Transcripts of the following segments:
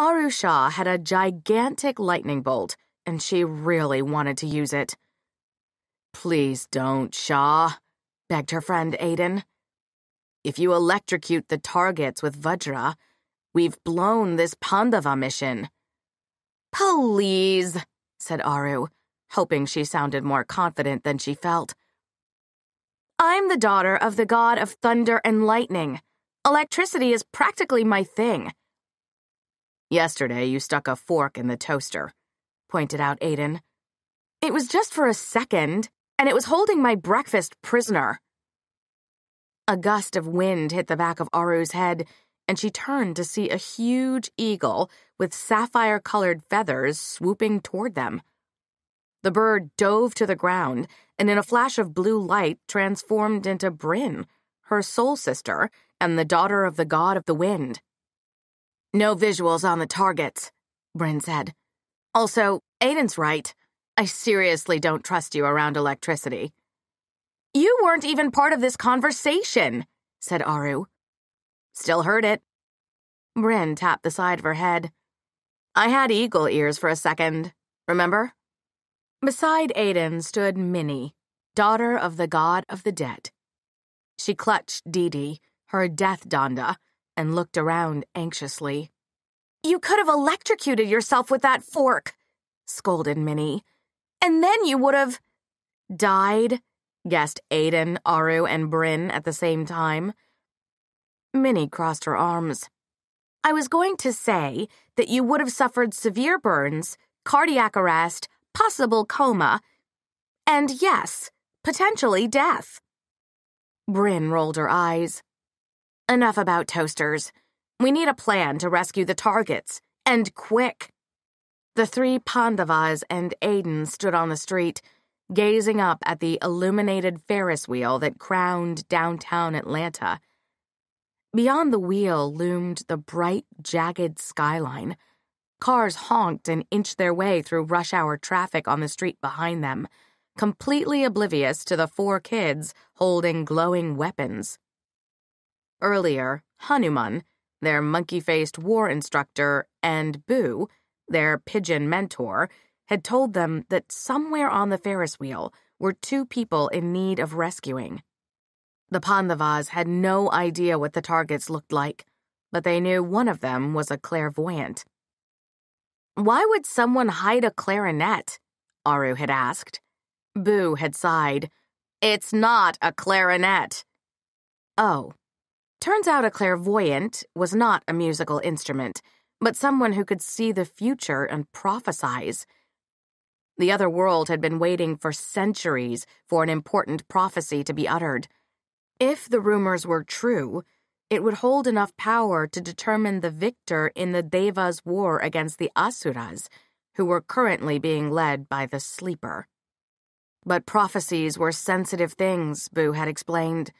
Arusha had a gigantic lightning bolt, and she really wanted to use it. Please don't, Shah, begged her friend Aiden. If you electrocute the targets with Vajra, we've blown this Pandava mission. Please, said Aru, hoping she sounded more confident than she felt. I'm the daughter of the god of thunder and lightning. Electricity is practically my thing. Yesterday, you stuck a fork in the toaster, pointed out Aiden. It was just for a second, and it was holding my breakfast prisoner. A gust of wind hit the back of Aru's head, and she turned to see a huge eagle with sapphire colored feathers swooping toward them. The bird dove to the ground and, in a flash of blue light, transformed into Bryn, her soul sister and the daughter of the god of the wind. No visuals on the targets, Bryn said. Also, Aiden's right. I seriously don't trust you around electricity. You weren't even part of this conversation, said Aru. Still heard it. Bryn tapped the side of her head. I had eagle ears for a second, remember? Beside Aiden stood Minnie, daughter of the god of the dead. She clutched Dee Dee, her death Donda, and looked around anxiously. You could have electrocuted yourself with that fork, scolded Minnie. And then you would have. died, guessed Aiden, Aru, and Bryn at the same time. Minnie crossed her arms. I was going to say that you would have suffered severe burns, cardiac arrest, possible coma, and yes, potentially death. Bryn rolled her eyes. Enough about toasters. We need a plan to rescue the targets, and quick. The three Pandavas and Aiden stood on the street, gazing up at the illuminated Ferris wheel that crowned downtown Atlanta. Beyond the wheel loomed the bright, jagged skyline. Cars honked and inched their way through rush hour traffic on the street behind them, completely oblivious to the four kids holding glowing weapons. Earlier, Hanuman, their monkey faced war instructor, and Boo, their pigeon mentor, had told them that somewhere on the Ferris wheel were two people in need of rescuing. The Pandavas had no idea what the targets looked like, but they knew one of them was a clairvoyant. Why would someone hide a clarinet? Aru had asked. Boo had sighed. It's not a clarinet. Oh, Turns out a clairvoyant was not a musical instrument, but someone who could see the future and prophesize. The other world had been waiting for centuries for an important prophecy to be uttered. If the rumors were true, it would hold enough power to determine the victor in the Devas' war against the Asuras, who were currently being led by the Sleeper. But prophecies were sensitive things, Boo had explained.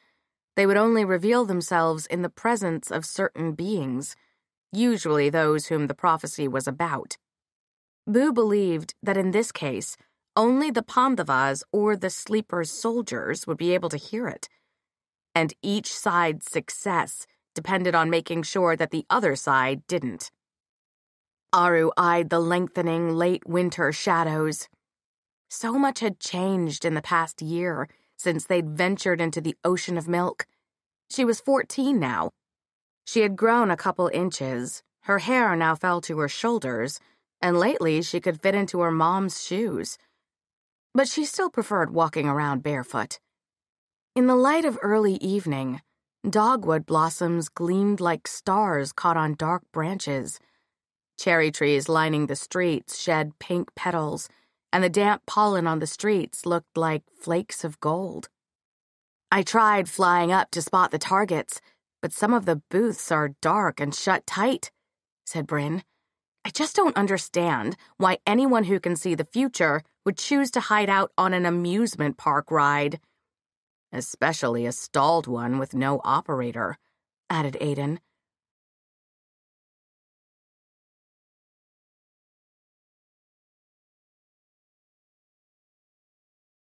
They would only reveal themselves in the presence of certain beings, usually those whom the prophecy was about. Boo believed that in this case, only the Pandavas or the sleeper's soldiers would be able to hear it. And each side's success depended on making sure that the other side didn't. Aru eyed the lengthening late winter shadows. So much had changed in the past year since they'd ventured into the ocean of milk. She was 14 now. She had grown a couple inches, her hair now fell to her shoulders, and lately she could fit into her mom's shoes. But she still preferred walking around barefoot. In the light of early evening, dogwood blossoms gleamed like stars caught on dark branches. Cherry trees lining the streets shed pink petals, and the damp pollen on the streets looked like flakes of gold. I tried flying up to spot the targets, but some of the booths are dark and shut tight, said Bryn. I just don't understand why anyone who can see the future would choose to hide out on an amusement park ride. Especially a stalled one with no operator, added Aiden.